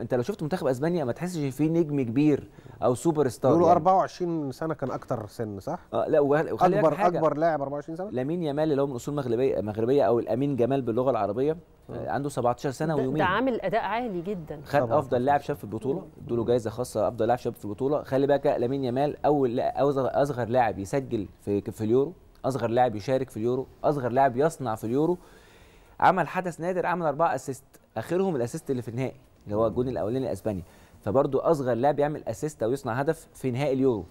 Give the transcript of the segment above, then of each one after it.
انت لو شفت منتخب اسبانيا ما تحسش في نجم كبير او سوبر ستار بيقولوا يعني. 24 سنه كان اكتر سن صح؟ آه لا وخلي اكبر حاجة. اكبر لاعب 24 سنه لامين يامال اللي هو من اصول مغربيه مغربيه او الامين جمال باللغه العربيه آه, آه، عنده 17 سنه ويومين ده عامل اداء عالي جدا خد افضل لاعب شاب في البطوله ادوا له جائزه خاصه افضل لاعب شاب في البطوله خلي بالك لامين يامال اول اصغر لاعب يسجل في في اليورو اصغر لاعب يشارك في اليورو اصغر لاعب يصنع في اليورو عمل حدث نادر عمل اربعه اسيست اخرهم الاسيست اللي في النهائي اللي هو الجون الاولاني الاسباني فبرضو اصغر لاعب يعمل اسيست او يصنع هدف في نهائي اليورو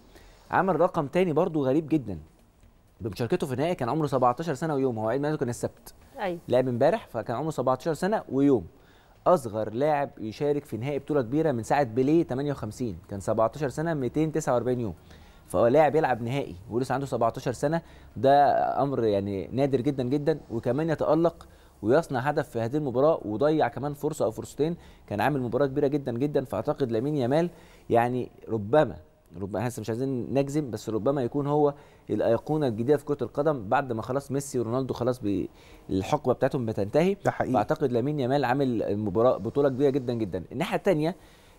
عمل رقم تاني برده غريب جدا بمشاركته في النهائي كان عمره 17 سنه ويوم هو عيد ميلاده كان السبت ايوه لعب امبارح فكان عمره 17 سنه ويوم اصغر لاعب يشارك في نهائي بطوله كبيره من ساعه بيليه 58 كان 17 سنه 249 يوم فهو لاعب يلعب نهائي ولسه عنده 17 سنه ده امر يعني نادر جدا جدا وكمان يتالق ويصنع هدف في هذه المباراه وضيع كمان فرصه او فرصتين كان عامل مباراه كبيره جدا جدا فاعتقد لامين يامال يعني ربما ربما هسه مش عايزين نجزم بس ربما يكون هو الايقونه الجديده في كره القدم بعد ما خلاص ميسي ورونالدو خلاص الحقبه بتاعتهم بتنتهي ده حقيقي فاعتقد لامين يامال عامل مباراه بطوله كبيره جدا جدا الناحيه الثانيه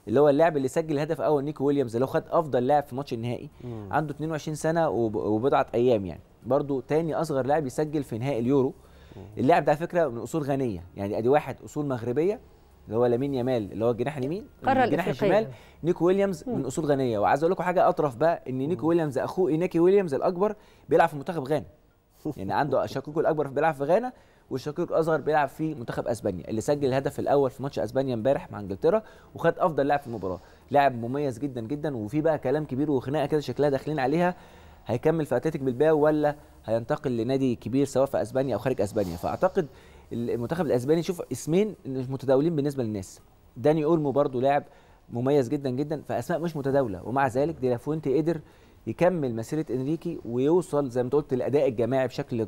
اللي هو اللاعب اللي سجل هدف اول نيكو ويليامز اللي هو خد افضل لاعب في ماتش النهائي مم. عنده 22 سنه وبضعه ايام يعني برضه تاني اصغر لاعب يسجل في نهائي اليورو اللاعب ده على فكره من اصول غنيه يعني ادي واحد اصول مغربيه اللي هو لامين يامال اللي هو الجناح اليمين الجناح الشمال نيكو ويليامز من اصول غنيه وعايز اقول لكم حاجه اطرف بقى ان نيكو ويليامز اخوه ايناكي ويليامز الاكبر بيلعب في منتخب غانا يعني عنده شقيقه الاكبر بيلعب في غانا والشقيق الاصغر بيلعب في منتخب اسبانيا اللي سجل الهدف الاول في ماتش اسبانيا امبارح مع انجلترا وخد افضل لاعب في المباراه لاعب مميز جدا جدا وفي بقى كلام كبير وخناقه كده شكلها داخلين عليها هيكمل في اتلتيك بالباو ولا هينتقل لنادي كبير سواء في اسبانيا او خارج اسبانيا فاعتقد المنتخب الاسباني شوف اسمين متداولين بالنسبه للناس داني اولمو برضو لاعب مميز جدا جدا فاسماء مش متداوله ومع ذلك دي لافوينتي قدر يكمل مسيره انريكي ويوصل زي ما انت قلت الاداء الجماعي بشكل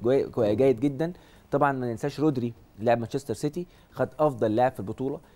جيد جدا طبعا ما ننساش رودري لاعب مانشستر سيتي خد افضل لاعب في البطوله